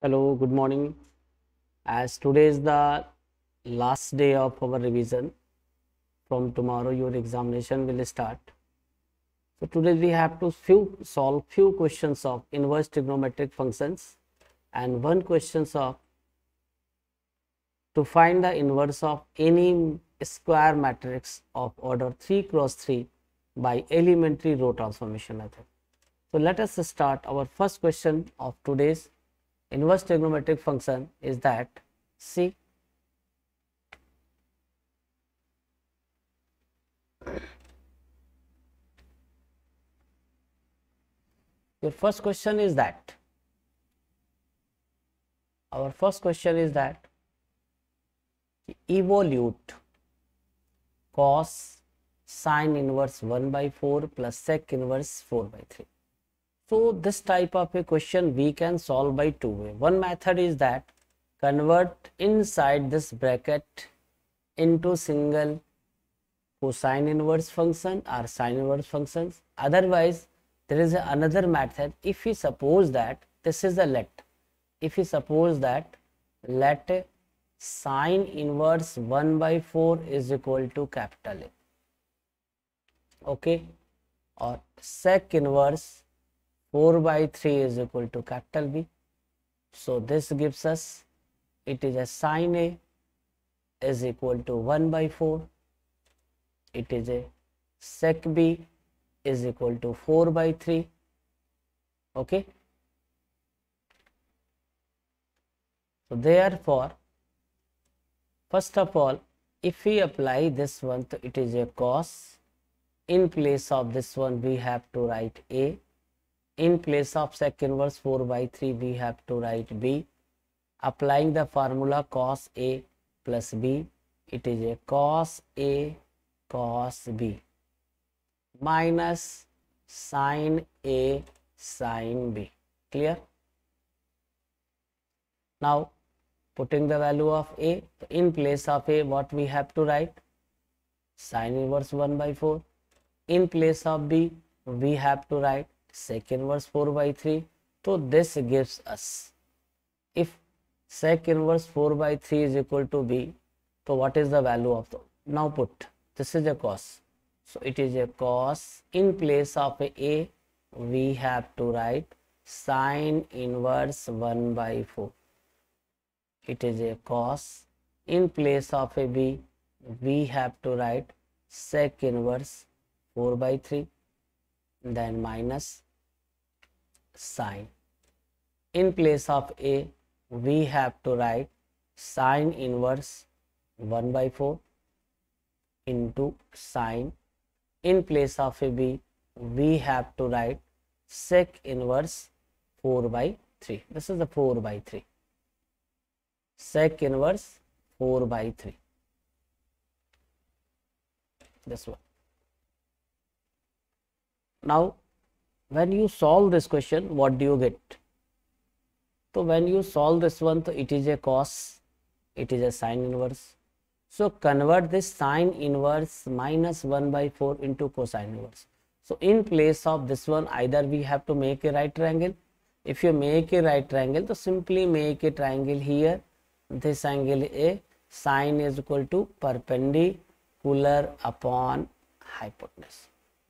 Hello, good morning. As today is the last day of our revision, from tomorrow your examination will start. So today we have to few, solve few questions of inverse trigonometric functions and one questions of to find the inverse of any square matrix of order 3 cross 3 by elementary row transformation method. So let us start our first question of today's inverse trigonometric function is that c your first question is that our first question is that evolute cos sine inverse 1 by 4 plus sec inverse 4 by 3 so this type of a question we can solve by two way. One method is that convert inside this bracket into single cosine inverse function or sine inverse functions. Otherwise, there is another method if we suppose that this is a let. If we suppose that let sine inverse 1 by 4 is equal to capital A. Okay. Or sec inverse 4 by 3 is equal to capital B. So, this gives us it is a sine A is equal to 1 by 4. It is a sec B is equal to 4 by 3. Okay. So, therefore, first of all if we apply this one it is a cos in place of this one we have to write A in place of sec inverse 4 by 3 we have to write b applying the formula cos a plus b it is a cos a cos b minus sine a sine b clear now putting the value of a in place of a what we have to write sine inverse 1 by 4 in place of b we have to write sec inverse 4 by 3 so this gives us if sec inverse 4 by 3 is equal to b so what is the value of the now put this is a cos so it is a cos in place of a, a we have to write sine inverse 1 by 4 it is a cos in place of a b we have to write sec inverse 4 by 3 then minus sine. In place of a, we have to write sine inverse 1 by 4 into sine. In place of a b, we have to write sec inverse 4 by 3. This is the 4 by 3. Sec inverse 4 by 3. This one. Now, when you solve this question, what do you get? So, when you solve this one, so it is a cos, it is a sine inverse. So, convert this sine inverse minus 1 by 4 into cosine inverse. So, in place of this one, either we have to make a right triangle. If you make a right triangle, so simply make a triangle here. This angle A, sine is equal to perpendicular upon hypotenuse.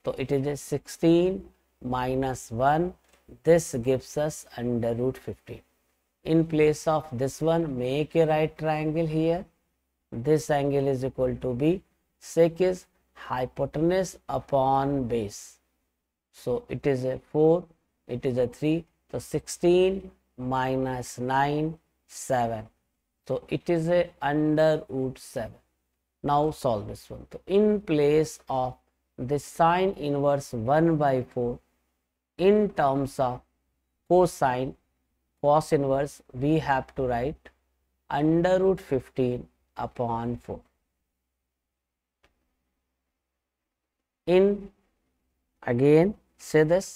So it is 16 minus 1. This gives us under root 15. In place of this one, make a right triangle here. This angle is equal to B. Sec is hypotenuse upon base. So it is a 4, it is a 3. So 16 minus 9, 7. So it is a under root 7. Now solve this one. So in place of the sine inverse 1 by 4 in terms of cosine cos inverse we have to write under root 15 upon 4 in again say this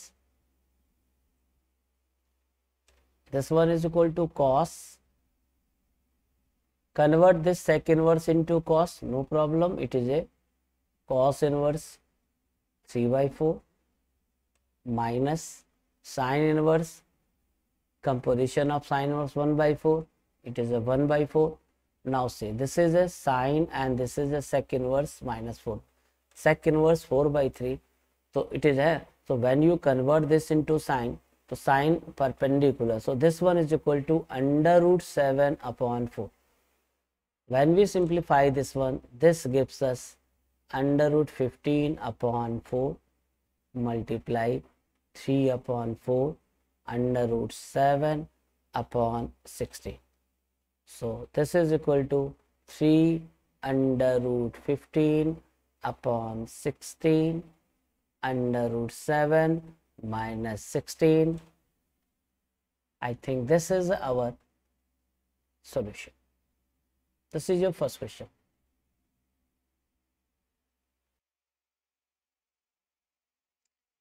this one is equal to cos convert this second inverse into cos no problem it is a cos inverse 3 by 4 minus sine inverse composition of sine inverse 1 by 4 it is a 1 by 4 now say this is a sine and this is a sec inverse minus 4 sec inverse 4 by 3 so it is here so when you convert this into sine so sine perpendicular so this one is equal to under root 7 upon 4 when we simplify this one this gives us under root 15 upon 4 multiply 3 upon 4 under root 7 upon 60. So this is equal to 3 under root 15 upon 16 under root 7 minus 16. I think this is our solution. This is your first question.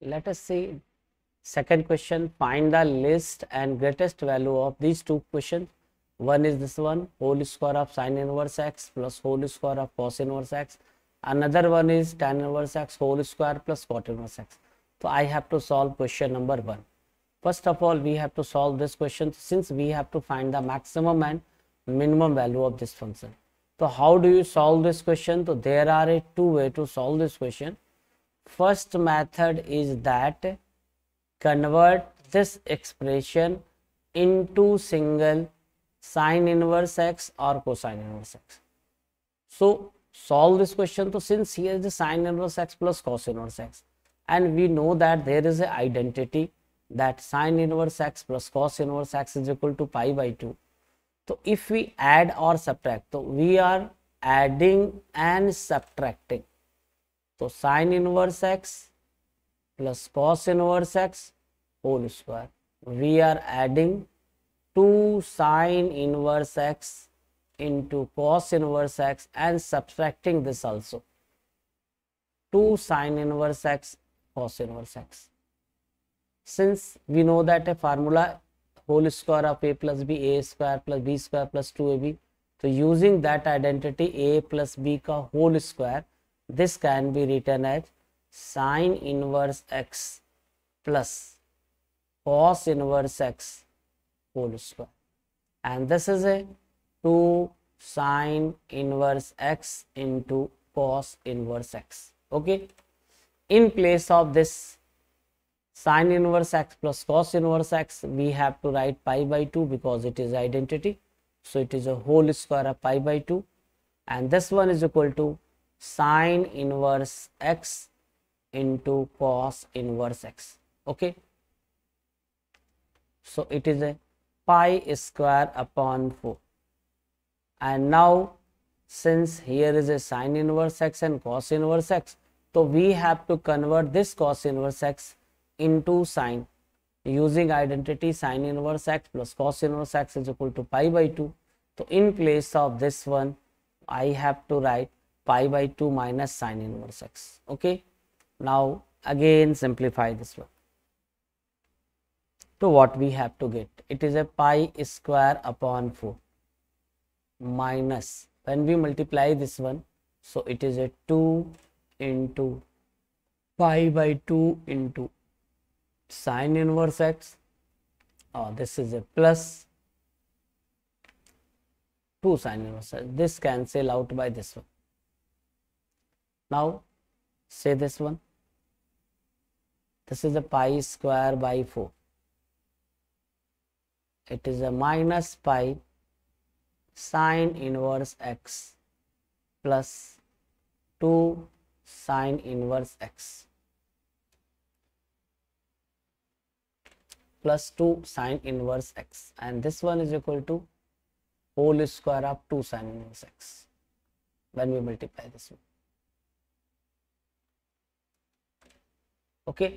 Let us see second question find the list and greatest value of these two questions. One is this one whole square of sine inverse x plus whole square of cos inverse x. Another one is tan inverse x whole square plus cot inverse x. So I have to solve question number one. First of all, we have to solve this question since we have to find the maximum and minimum value of this function. So how do you solve this question? So there are a two way to solve this question. First method is that convert this expression into single sine inverse x or cosine inverse x. So, solve this question. So, since here is the sine inverse x plus cos inverse x and we know that there is a identity that sine inverse x plus cos inverse x is equal to pi by 2. So, if we add or subtract, so we are adding and subtracting. तो sine inverse x plus cos inverse x whole square we are adding two sine inverse x into cos inverse x and subtracting this also two sine inverse x cos inverse x since we know that a formula whole square of a plus b a square plus b square plus two a b तो using that identity a plus b का whole square this can be written as sine inverse x plus cos inverse x whole square and this is a 2 sine inverse x into cos inverse x okay in place of this sine inverse x plus cos inverse x we have to write pi by 2 because it is identity so it is a whole square of pi by 2 and this one is equal to sine inverse x into cos inverse x okay so it is a pi square upon 4 and now since here is a sine inverse x and cos inverse x so we have to convert this cos inverse x into sine using identity sine inverse x plus cos inverse x is equal to pi by 2 so in place of this one i have to write pi by 2 minus sine inverse x. Okay. Now, again simplify this one to what we have to get. It is a pi square upon 4 minus when we multiply this one. So, it is a 2 into pi by 2 into sine inverse x oh, this is a plus 2 sine inverse x. This cancel out by this one. Now say this one. This is a pi square by 4. It is a minus pi sine inverse x plus 2 sine inverse x plus 2 sine inverse x and this one is equal to whole square of 2 sine inverse x when we multiply this one. okay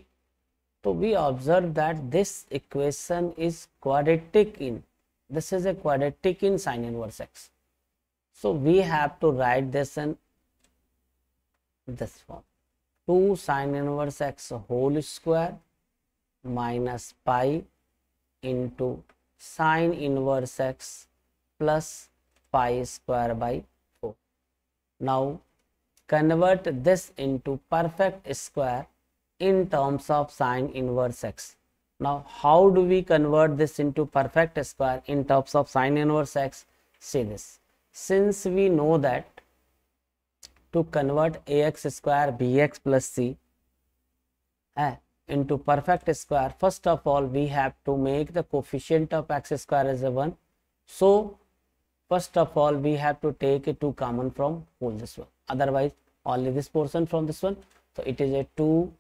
so we observe that this equation is quadratic in this is a quadratic in sine inverse x so we have to write this in this form 2 sine inverse x whole square minus pi into sine inverse x plus pi square by 4. Now convert this into perfect square in terms of sine inverse x. Now, how do we convert this into perfect square in terms of sine inverse x? See this. Since we know that to convert ax square bx plus c eh, into perfect square, first of all, we have to make the coefficient of x square as a 1. So, first of all, we have to take a 2 common from whole this one. Otherwise, only this portion from this one. So, it is a 2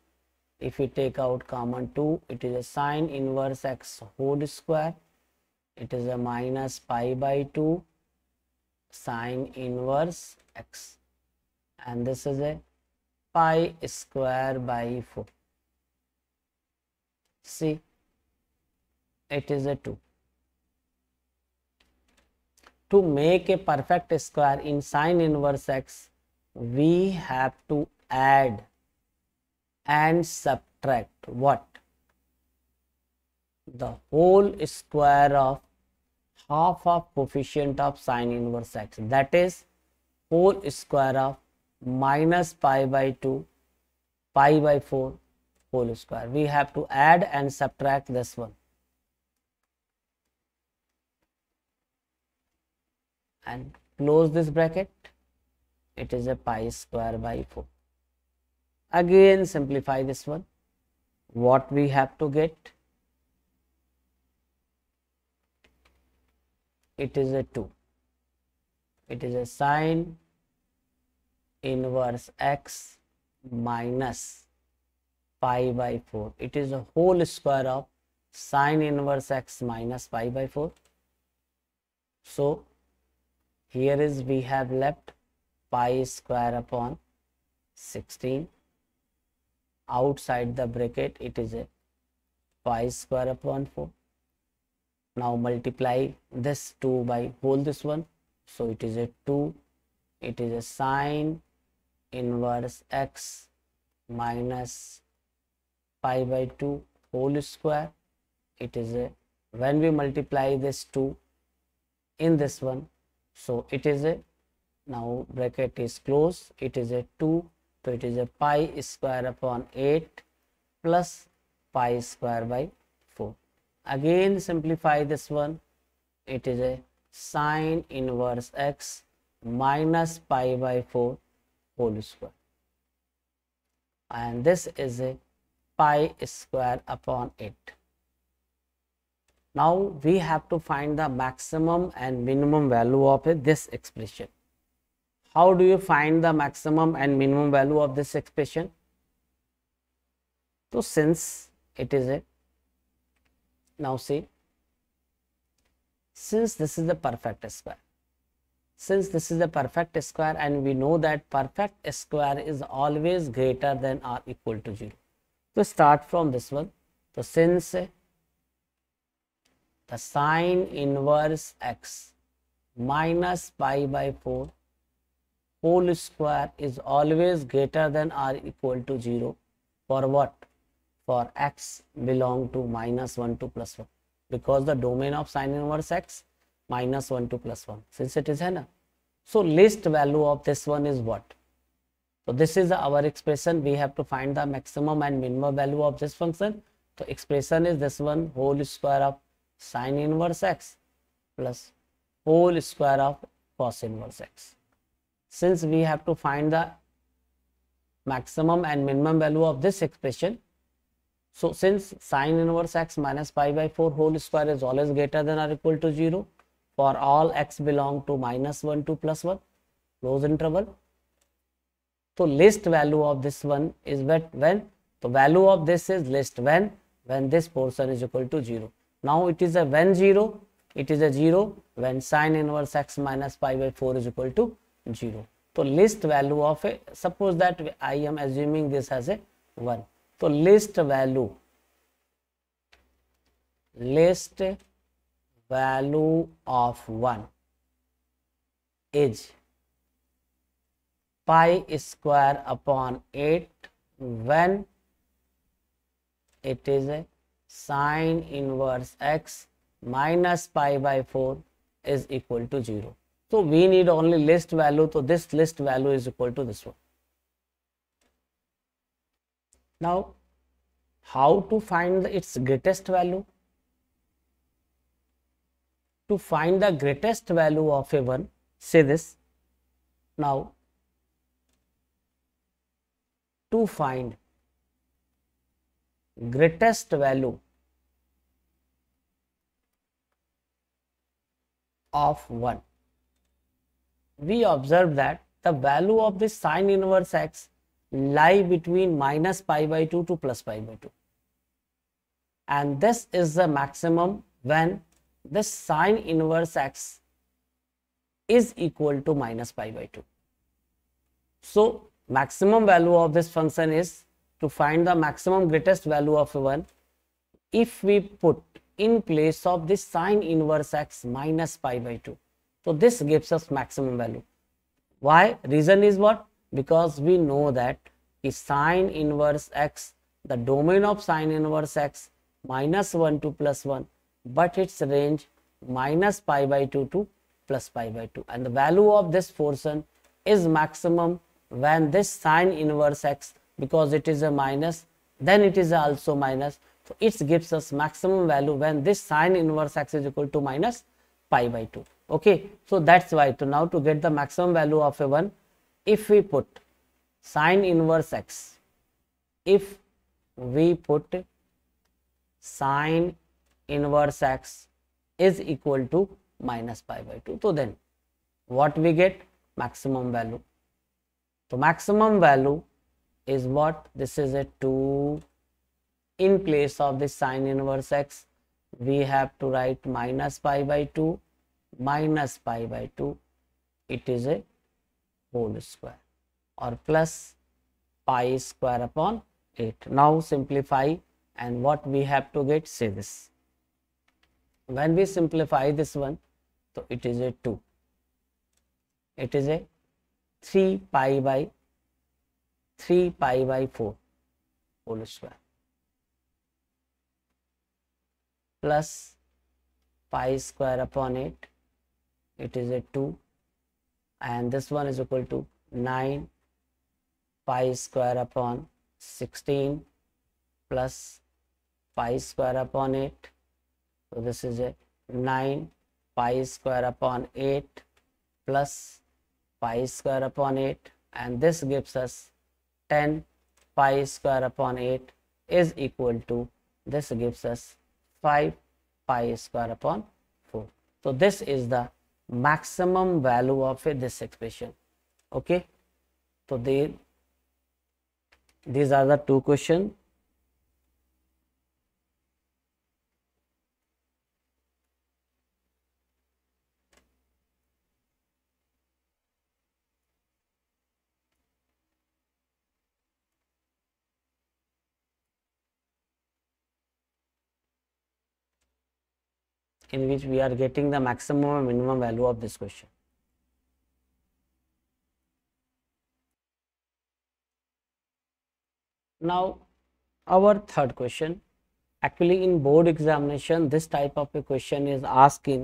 if we take out common 2 it is a sine inverse x whole square it is a minus pi by 2 sine inverse x and this is a pi square by 4 see it is a 2 to make a perfect square in sine inverse x we have to add and subtract what? The whole square of half of coefficient of sine inverse x that is whole square of minus pi by 2 pi by 4 whole square. We have to add and subtract this one. And close this bracket. It is a pi square by 4. Again simplify this one. What we have to get? It is a 2. It is a sine inverse x minus pi by 4. It is a whole square of sine inverse x minus pi by 4. So, here is we have left pi square upon 16 outside the bracket it is a pi square upon 4 now multiply this 2 by whole this one so it is a 2 it is a sine inverse x minus pi by 2 whole square it is a when we multiply this 2 in this one so it is a now bracket is closed it is a 2 so, it is a pi square upon 8 plus pi square by 4. Again simplify this one. It is a sine inverse x minus pi by 4 whole square. And this is a pi square upon 8. Now we have to find the maximum and minimum value of this expression. How do you find the maximum and minimum value of this expression? So, since it is a, now see, since this is the perfect square, since this is the perfect square and we know that perfect square is always greater than or equal to 0. So, start from this one. So, since the sine inverse x minus pi by 4 whole square is always greater than or equal to 0 for what? For x belong to minus 1 to plus 1 because the domain of sine inverse x minus 1 to plus 1 since it is henna. So, least value of this one is what? So, this is our expression we have to find the maximum and minimum value of this function. So, expression is this one whole square of sine inverse x plus whole square of cos inverse x since we have to find the maximum and minimum value of this expression so since sine inverse x minus pi by 4 whole square is always greater than or equal to 0 for all x belong to minus 1 to plus 1 close interval. So least value of this one is when the value of this is least when when this portion is equal to 0. Now it is a when 0 it is a 0 when sine inverse x minus pi by 4 is equal to 0 so list value of a suppose that i am assuming this as a 1 so list value list value of 1 is pi square upon 8 when it is a sine inverse x minus pi by 4 is equal to 0. So we need only list value. So this list value is equal to this one. Now, how to find its greatest value? To find the greatest value of a1, say this. Now, to find greatest value of 1 we observe that the value of this sine inverse x lie between minus pi by 2 to plus pi by 2. And this is the maximum when this sine inverse x is equal to minus pi by 2. So, maximum value of this function is to find the maximum greatest value of 1 if we put in place of this sine inverse x minus pi by 2. So, this gives us maximum value. Why? Reason is what? Because we know that is sine inverse x, the domain of sine inverse x minus 1 to plus 1, but its range minus pi by 2 to plus pi by 2. And the value of this portion is maximum when this sine inverse x, because it is a minus, then it is also minus. So, it gives us maximum value when this sine inverse x is equal to minus pi by 2 okay so that's why to now to get the maximum value of a1 if we put sine inverse x if we put sine inverse x is equal to minus pi by 2 so then what we get maximum value so maximum value is what this is a 2 in place of the sine inverse x we have to write minus pi by 2 minus pi by 2 it is a whole square or plus pi square upon 8. Now simplify and what we have to get say this. When we simplify this one, so it is a 2. It is a 3 pi by 3 pi by 4 whole square plus pi square upon 8 it is a 2 and this one is equal to 9 pi square upon 16 plus pi square upon 8 so this is a 9 pi square upon 8 plus pi square upon 8 and this gives us 10 pi square upon 8 is equal to this gives us 5 pi square upon 4 so this is the maximum value of this expression okay so they these are the two questions. in which we are getting the maximum and minimum value of this question. Now, our third question actually in board examination this type of a question is asked in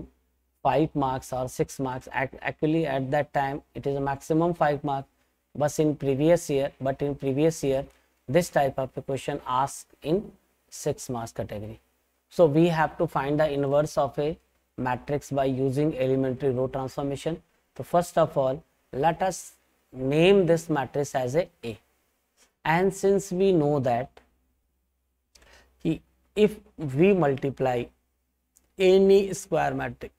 5 marks or 6 marks actually at that time it is a maximum 5 mark but in previous year but in previous year this type of a question asked in 6 marks category so we have to find the inverse of a matrix by using elementary row transformation. So first of all, let us name this matrix as a A. And since we know that if we multiply any square matrix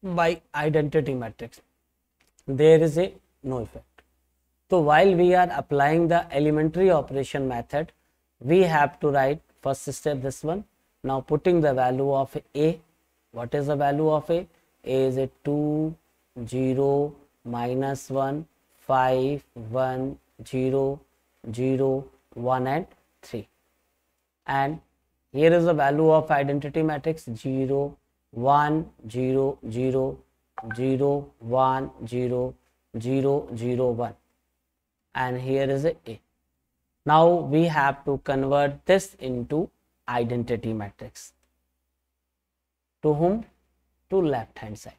by identity matrix, there is a no effect. So while we are applying the elementary operation method, we have to write first step this one now putting the value of A, what is the value of A? A is a 2, 0, minus 1, 5, 1, 0, 0, 1 and 3. And here is the value of identity matrix 0, 1, 0, 0, 0, 1, 0, 0, 0, 1. And here is a A. Now we have to convert this into identity matrix. To whom? To left hand side.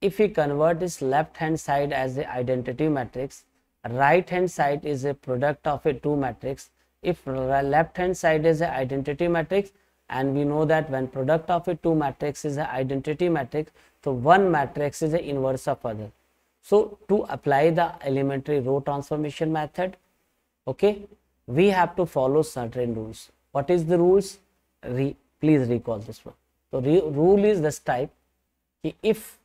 If we convert this left hand side as the identity matrix, right hand side is a product of a two matrix. If left hand side is the identity matrix, and we know that when product of a two matrix is an identity matrix, so one matrix is the inverse of other. So to apply the elementary row transformation method, okay, we have to follow certain rules. What is the rules? re, please recall this one. So, re, rule is this type if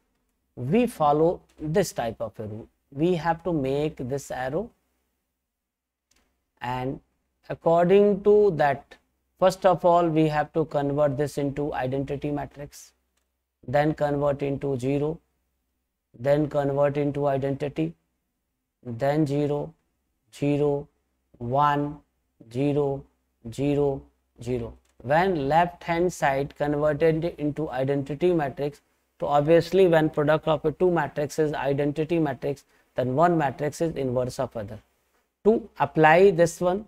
we follow this type of a rule, we have to make this arrow and according to that first of all we have to convert this into identity matrix then convert into 0 then convert into identity then 0 0 1 0 0 0 when left hand side converted into identity matrix so obviously when product of two matrices identity matrix then one matrix is inverse of other to apply this one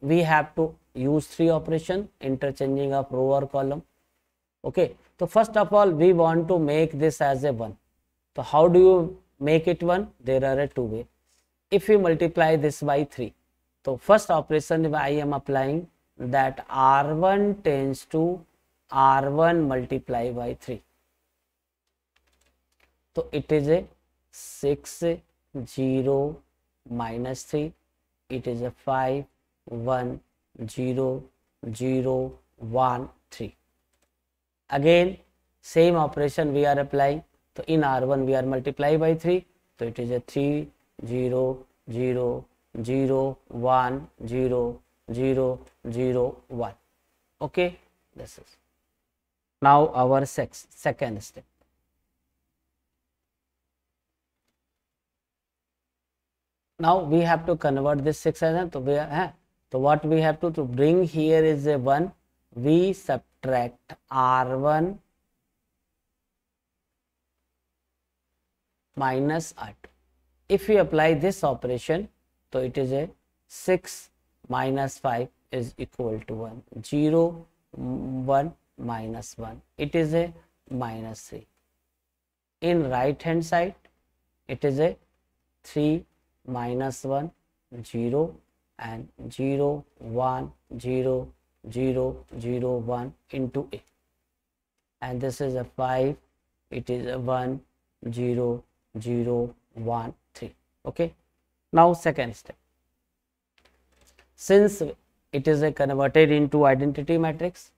we have to use three operation interchanging of row or column okay so first of all we want to make this as a one so how do you make it one there are a two way if we multiply this by 3 so first operation i am applying that R1 tends to R1 multiply by 3. तो it is a six zero minus three it is a five one zero zero one three again same operation we are apply तो in R one we are multiply by three तो it is a three zero zero zero one zero zero zero one. okay this is now our sex, second step now we have to convert this six as n. so we are. uh, so what we have to, to bring here is a one. we subtract r one. minus r2 if we apply this operation so it is a 6 minus 5 is equal to 1 0 1 minus 1 it is a minus 3 in right hand side it is a 3 minus 1 0 and 0 1 0 0 0 1 into a and this is a 5 it is a 1 0 0 1 3 okay now second step since it is converted into identity matrix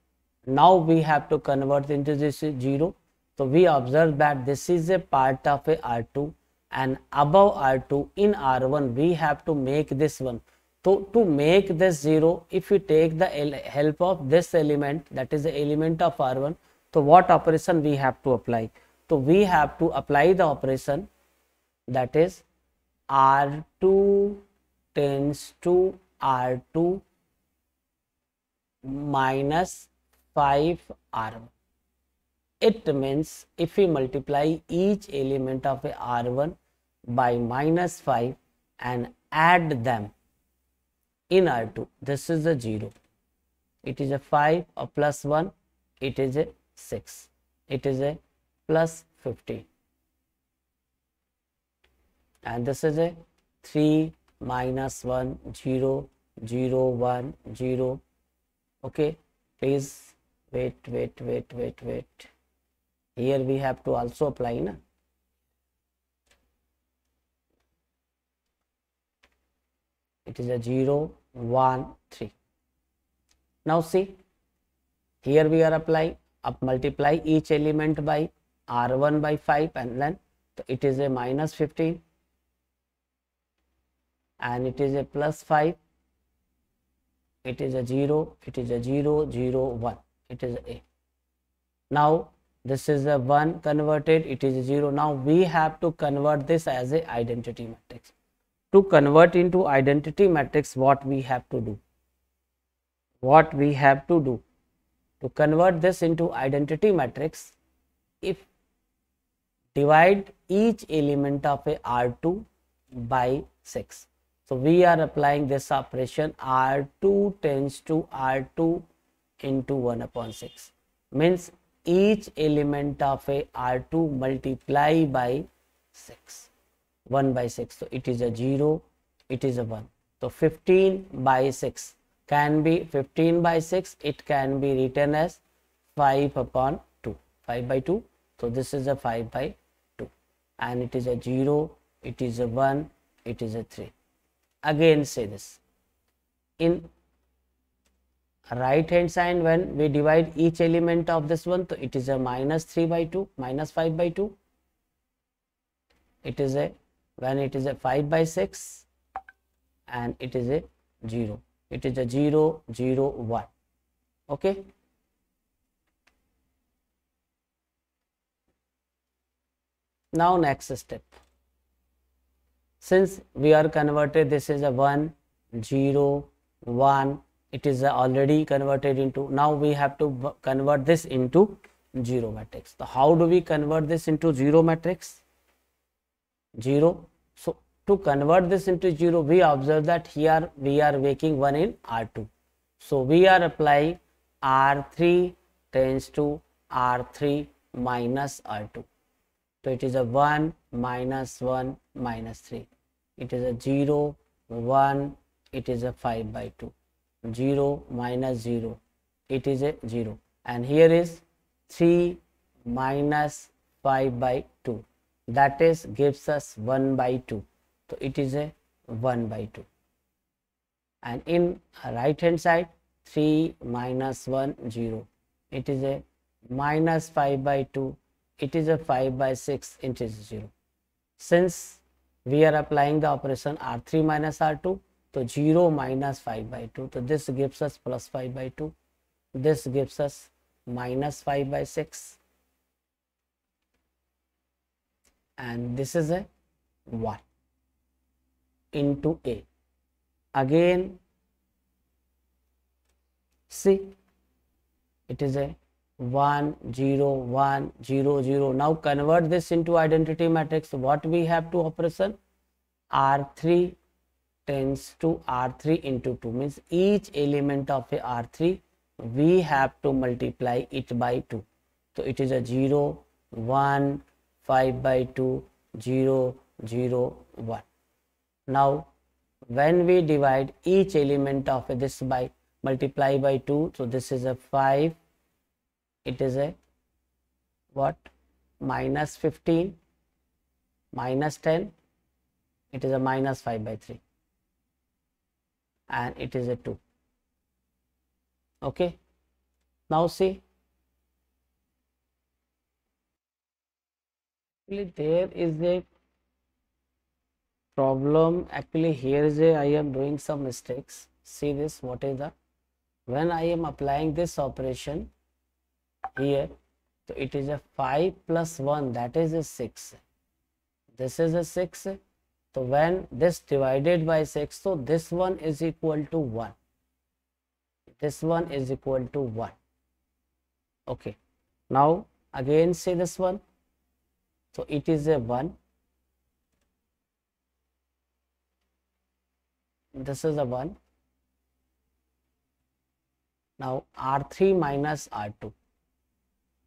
now we have to convert into this 0 so we observe that this is a part of a r2 and above r2 in r1 we have to make this one so to make this 0 if we take the help of this element that is the element of r1 so what operation we have to apply so we have to apply the operation that is r2 tends to R2 minus 5 r It means if we multiply each element of a R1 by minus 5 and add them in R2, this is a 0. It is a 5 a plus 1, it is a 6, it is a plus plus fifty. And this is a 3 minus 1 0 0 1 0 okay please wait wait wait wait wait here we have to also apply na? it is a 0 1 3 now see here we are applying up multiply each element by r1 by 5 and then it is a minus 15 and it is a plus 5 it is a 0 it is a 0 0 1 it is a now this is a 1 converted it is a 0 now we have to convert this as a identity matrix to convert into identity matrix what we have to do what we have to do to convert this into identity matrix if divide each element of a r2 by 6 so we are applying this operation R2 tends to R2 into 1 upon 6 means each element of a R2 multiply by 6 1 by 6 so it is a 0 it is a 1 so 15 by 6 can be 15 by 6 it can be written as 5 upon 2 5 by 2 so this is a 5 by 2 and it is a 0 it is a 1 it is a 3 again say this in right hand side when we divide each element of this one so it is a minus 3 by 2 minus 5 by 2 it is a when it is a 5 by 6 and it is a 0 it is a 0 0 1 okay now next step since we are converted this is a 1 0 1 it is already converted into now we have to convert this into 0 matrix so how do we convert this into 0 matrix 0 so to convert this into 0 we observe that here we are making 1 in R2 so we are applying R3 tends to R3 minus R2 so it is a 1 minus 1 minus 3 it is a 0 1 it is a 5 by 2 0 minus 0 it is a 0 and here is 3 minus 5 by 2 that is gives us 1 by 2 so it is a 1 by 2 and in right hand side 3 minus 1 0 it is a minus 5 by 2 it is a 5 by 6 it is 0 since we are applying the operation R3 minus R2. So 0 minus 5 by 2. So this gives us plus 5 by 2. This gives us minus 5 by 6. And this is a 1 into A. Again, see, it is a 1 0 1 0 0 now convert this into identity matrix what we have to operation r3 tends to r3 into 2 means each element of a r3 we have to multiply it by 2 so it is a 0 1 5 by 2 0 0 1 now when we divide each element of this by multiply by 2 so this is a 5 it is a what minus 15 minus 10 it is a minus 5 by 3 and it is a 2 okay now see actually there is a problem actually here is a I am doing some mistakes see this what is the when I am applying this operation here so it is a 5 plus 1 that is a 6 this is a 6 so when this divided by 6 so this one is equal to 1 this one is equal to 1 okay now again say this one so it is a 1 this is a 1 now r3 minus r2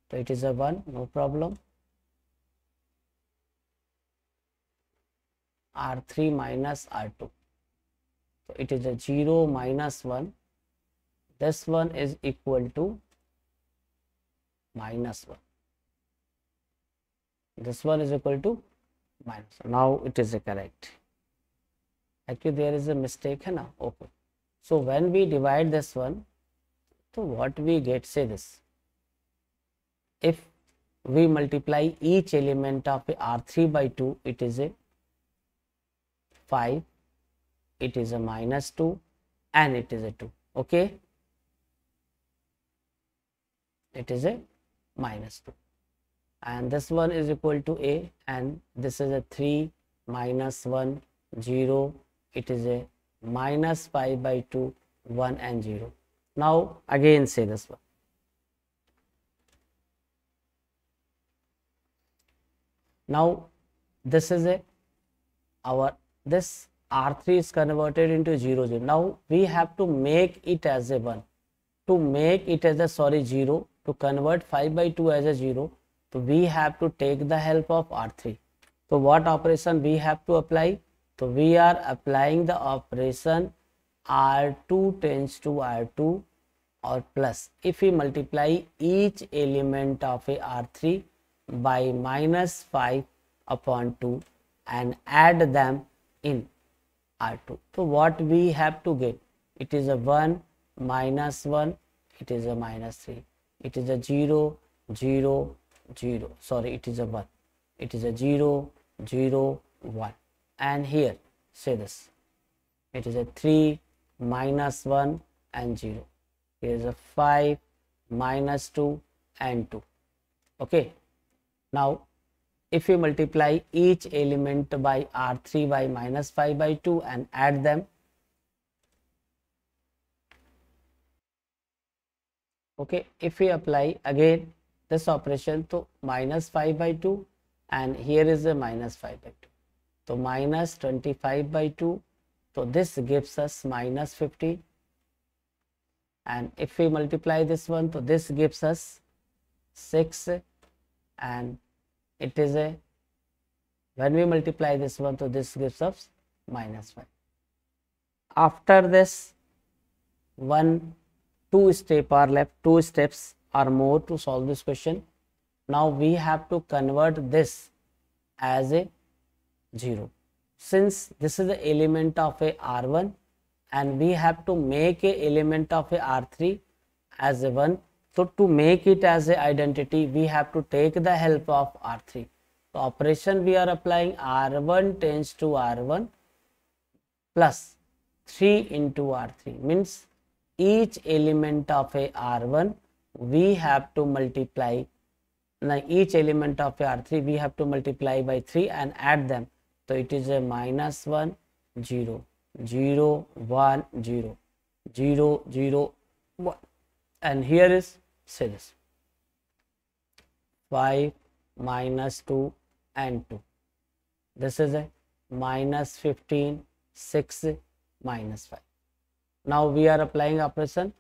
so it is a 1 no problem r3 minus r2 so it is a 0 minus 1 this one is equal to minus 1 this one is equal to minus so now it is a correct actually there is a mistake hai na? okay so when we divide this one so what we get say this if we multiply each element of R3 by 2, it is a 5, it is a minus 2 and it is a 2. Okay. It is a minus 2 and this one is equal to a and this is a 3 minus 1 0 it is a minus 5 by 2 1 and 0 now again say this one now this is a our this r3 is converted into 0 0 now we have to make it as a 1 to make it as a sorry 0 to convert 5 by 2 as a 0 so we have to take the help of r3 so what operation we have to apply so we are applying the operation r2 tends to r2 or plus if we multiply each element of a r3 by minus 5 upon 2 and add them in R2. So, what we have to get? It is a 1 minus 1, it is a minus 3, it is a 0, 0, 0, sorry, it is a 1, it is a 0, 0, 1. And here, say this, it is a 3 minus 1 and 0, here is a 5 minus 2 and 2. Okay, now, if we multiply each element by R3 by minus 5 by 2 and add them, okay, if we apply again this operation to minus 5 by 2 and here is a minus 5 by 2. So, minus 25 by 2, so this gives us minus 50 and if we multiply this one, so this gives us 6 and it is a when we multiply this one to this gives us minus one. After this one two step are left two steps or more to solve this question. Now we have to convert this as a 0 since this is the element of a r1 and we have to make a element of a r3 as a 1 so to make it as a identity, we have to take the help of R3. So operation we are applying R1 tends to R1 plus 3 into R3 means each element of a R1 we have to multiply now each element of R3 we have to multiply by 3 and add them. So it is a minus 1 0 0 1 0 0 0 1 and here is series 5 minus 2 and 2 this is a minus 15 6 minus 5 now we are applying operation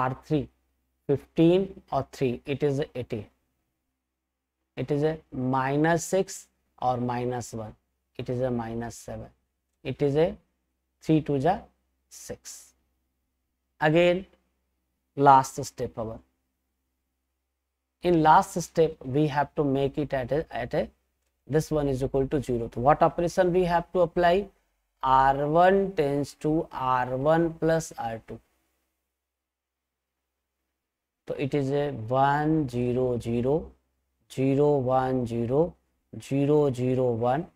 r3 15 or 3 it is 80 it is a minus 6 or minus 1 it is a minus 7 it is a 3 to the 6 again last step our in last step we have to make it at a at a this one is equal to 0 what operation we have to apply r1 tends to r1 plus r2 so it is a 1 0 0 0 1 0 0 0 1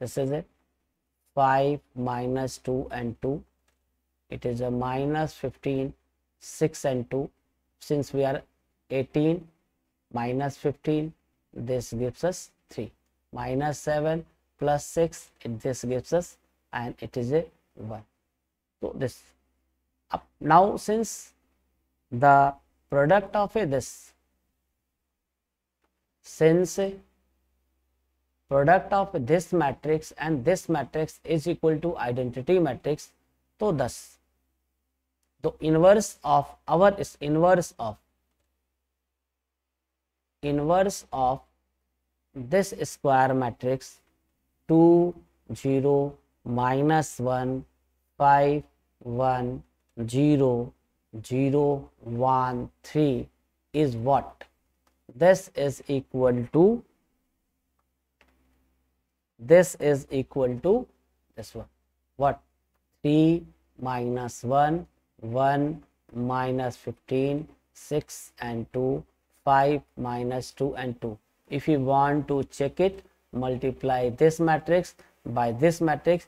this is a 5 minus 2 and 2 it is a minus 15 6 and 2 since we are 18 minus 15 this gives us 3 minus 7 plus 6 it, this gives us and it is a 1 so this up now since the product of a this since product of this matrix and this matrix is equal to identity matrix so thus तो inverse of our is inverse of inverse of this square matrix two zero minus one five one zero zero one three is what this is equal to this is equal to this one what 3 minus 1 1 minus 15 6 and 2 5 minus 2 and 2 if you want to check it multiply this matrix by this matrix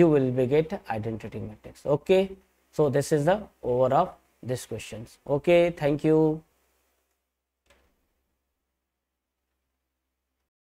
you will be get identity matrix okay so this is the over of this questions okay thank you